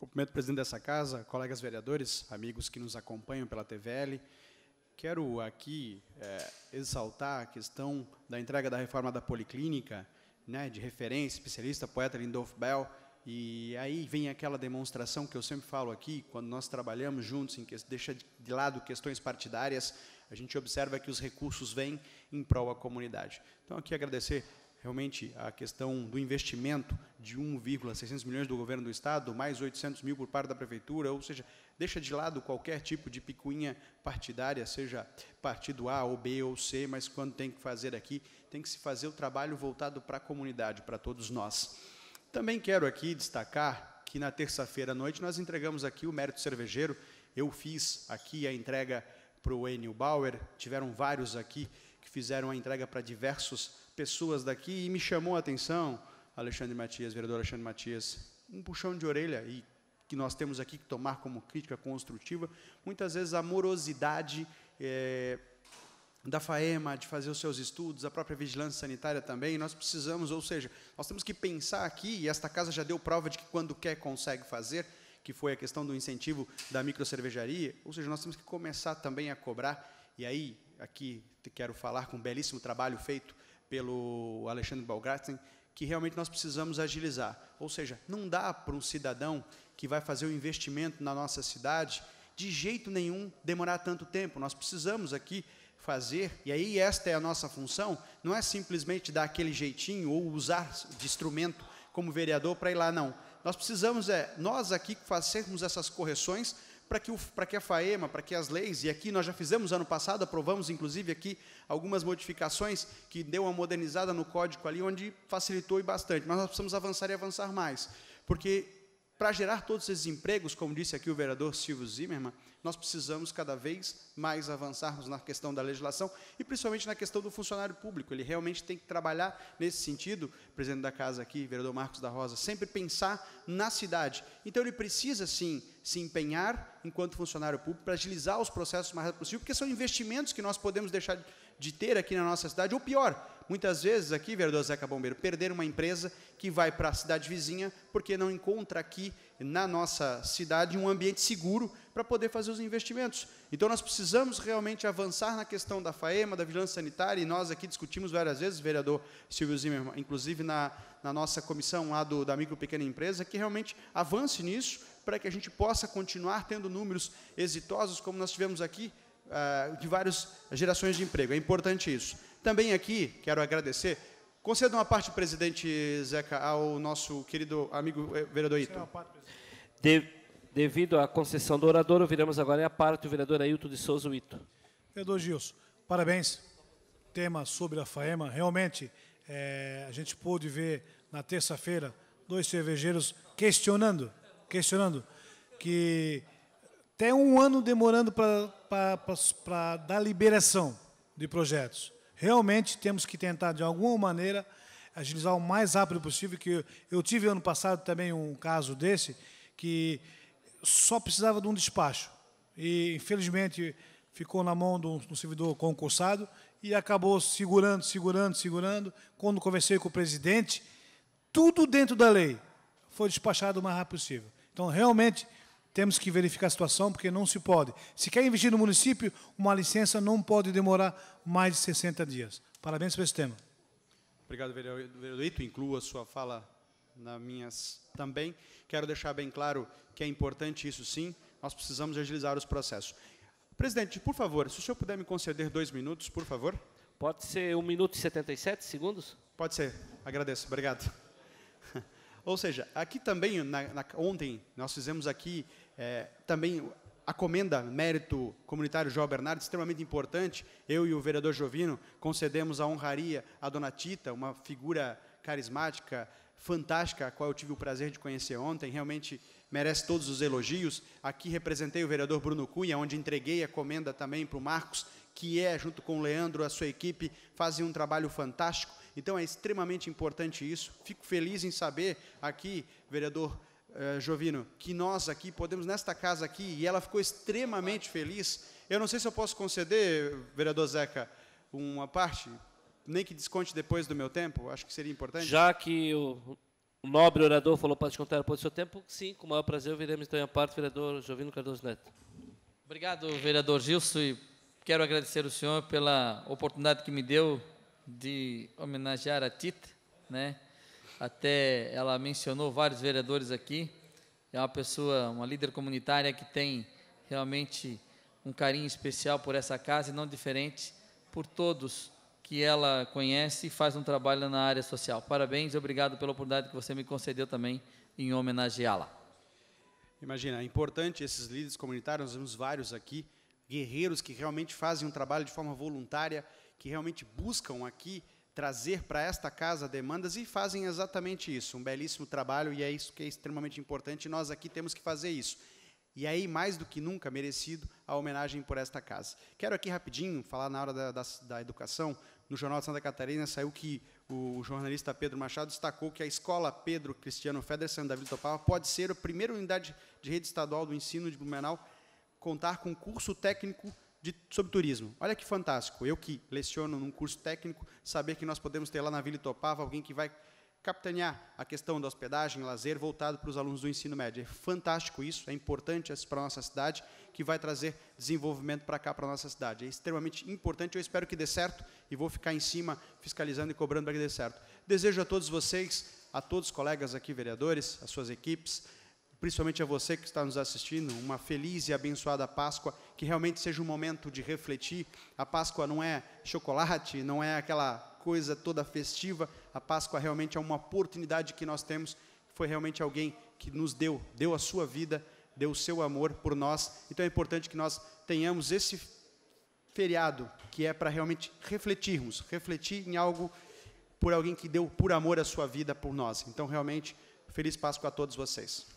Cumprimento o presidente dessa casa, colegas vereadores, amigos que nos acompanham pela TVL. Quero aqui é, exaltar a questão da entrega da reforma da Policlínica, né, de referência, especialista, poeta Lindolf Bell, e aí vem aquela demonstração que eu sempre falo aqui, quando nós trabalhamos juntos, em que deixa de lado questões partidárias, a gente observa que os recursos vêm em prol da comunidade. Então, aqui agradecer realmente a questão do investimento de 1,600 milhões do governo do estado, mais 800 mil por parte da prefeitura, ou seja, deixa de lado qualquer tipo de picuinha partidária, seja partido A ou B ou C, mas quando tem que fazer aqui, tem que se fazer o trabalho voltado para a comunidade, para todos nós. Também quero aqui destacar que na terça-feira à noite nós entregamos aqui o mérito cervejeiro, eu fiz aqui a entrega para o Enio Bauer, tiveram vários aqui que fizeram a entrega para diversas pessoas daqui, e me chamou a atenção, Alexandre Matias, vereador Alexandre Matias, um puxão de orelha, e que nós temos aqui que tomar como crítica construtiva, muitas vezes a morosidade é, eh, da FAEMA, de fazer os seus estudos, a própria vigilância sanitária também, nós precisamos, ou seja, nós temos que pensar aqui, e esta casa já deu prova de que quando quer consegue fazer, que foi a questão do incentivo da microcervejaria, ou seja, nós temos que começar também a cobrar, e aí aqui quero falar com um belíssimo trabalho feito pelo Alexandre Balgratzen, que realmente nós precisamos agilizar. Ou seja, não dá para um cidadão que vai fazer um investimento na nossa cidade, de jeito nenhum, demorar tanto tempo. Nós precisamos aqui fazer, e aí esta é a nossa função, não é simplesmente dar aquele jeitinho ou usar de instrumento como vereador para ir lá, não. Nós precisamos, é, nós aqui, fazermos essas correções para que, que a FAEMA, para que as leis, e aqui nós já fizemos ano passado, aprovamos inclusive aqui algumas modificações que deu uma modernizada no código ali, onde facilitou e bastante, mas nós precisamos avançar e avançar mais, porque para gerar todos esses empregos, como disse aqui o vereador Silvio Zimmermann, nós precisamos cada vez mais avançarmos na questão da legislação e principalmente na questão do funcionário público. Ele realmente tem que trabalhar nesse sentido, presidente da casa aqui, vereador Marcos da Rosa, sempre pensar na cidade. Então ele precisa sim se empenhar enquanto funcionário público para agilizar os processos o mais rápido possível, porque são investimentos que nós podemos deixar de ter aqui na nossa cidade, ou pior, muitas vezes aqui, vereador Zeca Bombeiro, perder uma empresa que vai para a cidade vizinha porque não encontra aqui na nossa cidade um ambiente seguro para poder fazer os investimentos. Então nós precisamos realmente avançar na questão da FAEMA, da vigilância sanitária, e nós aqui discutimos várias vezes, vereador Silvio Zimmermann, inclusive na, na nossa comissão lá do, da micro pequena empresa, que realmente avance nisso para que a gente possa continuar tendo números exitosos como nós tivemos aqui ah, de várias gerações de emprego. É importante isso. Também aqui, quero agradecer, concedo uma parte, presidente Zeca, ao nosso querido amigo eh, vereador Ito. De, devido à concessão do orador, viramos agora a parte do vereador Ailton de Souza Ito. Vereador Gilson, parabéns. Tema sobre a FAEMA, realmente, é, a gente pôde ver na terça-feira dois cervejeiros questionando, questionando que até um ano demorando para dar liberação de projetos. Realmente temos que tentar, de alguma maneira, agilizar o mais rápido possível, que eu, tive ano passado também um caso desse, que só precisava de um despacho. E, infelizmente, ficou na mão de um servidor concursado e acabou segurando, segurando, segurando. Quando conversei com o presidente, tudo dentro da lei foi despachado o mais rápido possível. Então, realmente, temos que verificar a situação, porque não se pode. Se quer investir no município, uma licença não pode demorar mais de 60 dias. Parabéns pelo esse tema. Obrigado, vereador Ito. Incluo a sua fala nas minhas também. Quero deixar bem claro que é importante isso sim. Nós precisamos agilizar os processos. Presidente, por favor, se o senhor puder me conceder dois minutos, por favor. Pode ser um minuto e 77 segundos? Pode ser. Agradeço. Obrigado. Ou seja, aqui também, na, na, ontem, nós fizemos aqui é, também a comenda mérito comunitário João Bernardo, extremamente importante. Eu e o vereador Jovino concedemos a honraria à dona Tita, uma figura carismática, fantástica, a qual eu tive o prazer de conhecer ontem. Realmente merece todos os elogios. Aqui representei o vereador Bruno Cunha, onde entreguei a comenda também para o Marcos, que é, junto com o Leandro, a sua equipe, fazem um trabalho fantástico. Então é extremamente importante isso. Fico feliz em saber aqui, vereador eh, Jovino, que nós aqui podemos, nesta casa aqui, e ela ficou extremamente feliz. Eu não sei se eu posso conceder, vereador Zeca, uma parte, nem que desconte depois do meu tempo, acho que seria importante. Já que o nobre orador falou para descontar depois do seu tempo, sim, com o maior prazer, viremos então a parte, vereador Jovino Cardoso Neto. Obrigado, vereador Gilson, e quero agradecer o senhor pela oportunidade que me deu de homenagear a Tita, né? até ela mencionou vários vereadores aqui. É uma pessoa, uma líder comunitária que tem realmente um carinho especial por essa casa e não diferente por todos que ela conhece e faz um trabalho na área social. Parabéns e obrigado pela oportunidade que você me concedeu também em homenageá-la. Imagina, é importante esses líderes comunitários, nós vemos vários aqui, guerreiros que realmente fazem um trabalho de forma voluntária, que realmente buscam aqui trazer para esta casa demandas e fazem exatamente isso, um belíssimo trabalho e é isso que é extremamente importante. Nós aqui temos que fazer isso. E aí, mais do que nunca, merecido a homenagem por esta casa. Quero aqui rapidinho falar na hora da, da, da educação. No Jornal de Santa Catarina saiu que o jornalista Pedro Machado destacou que a escola Pedro Cristiano Federson da Vila Topava pode ser a primeira unidade de rede estadual do ensino de Blumenau contar com curso técnico de, sobre turismo. Olha que fantástico. Eu que leciono num curso técnico, saber que nós podemos ter lá na Vila Topava alguém que vai capitanear a questão da hospedagem, lazer voltado para os alunos do ensino médio. É fantástico isso, é importante para a nossa cidade, que vai trazer desenvolvimento para cá, para a nossa cidade. É extremamente importante, eu espero que dê certo e vou ficar em cima, fiscalizando e cobrando para que dê certo. Desejo a todos vocês, a todos os colegas aqui, vereadores, as suas equipes, principalmente a você que está nos assistindo, uma feliz e abençoada Páscoa, que realmente seja um momento de refletir. A Páscoa não é chocolate, não é aquela coisa toda festiva, a Páscoa realmente é uma oportunidade que nós temos, foi realmente alguém que nos deu, deu a sua vida, deu o seu amor por nós. Então é importante que nós tenhamos esse feriado que é para realmente refletirmos, refletir em algo por alguém que deu por amor a sua vida por nós. Então realmente feliz Páscoa a todos vocês.